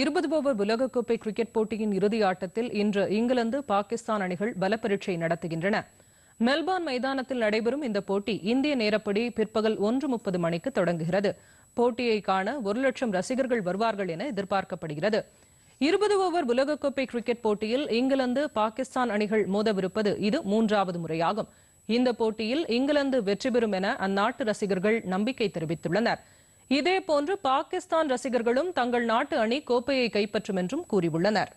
இருபது ஓவர் உலகக்கோப்பை கிரிக்கெட் போட்டியின் இறுதி ஆட்டத்தில் இன்று இங்கிலாந்து பாகிஸ்தான் அணிகள் பலப்பரீட்சை நடத்துகின்றன மெல்பார்ன் மைதானத்தில் நடைபெறும் இந்த போட்டி இந்திய நேரப்படி பிற்பகல் ஒன்று முப்பது மணிக்கு தொடங்குகிறது போட்டியை காண ஒரு லட்சம் ரசிகர்கள் வருவார்கள் என எதிர்பார்க்கப்படுகிறது இருபது ஓவர் உலகக்கோப்பை கிரிக்கெட் போட்டியில் இங்கிலாந்து பாகிஸ்தான் அணிகள் மோதவிருப்பது இது மூன்றாவது முறையாகும் இந்த போட்டியில் இங்கிலாந்து வெற்றி பெறும் என அந்நாட்டு ரசிகர்கள் நம்பிக்கை தெரிவித்துள்ளனா் இதேபோன்று பாகிஸ்தான் ரசிகர்களும் தங்கள் நாட்டு அணி கோப்பையை கைப்பற்றும் என்றும் கூறியுள்ளனா்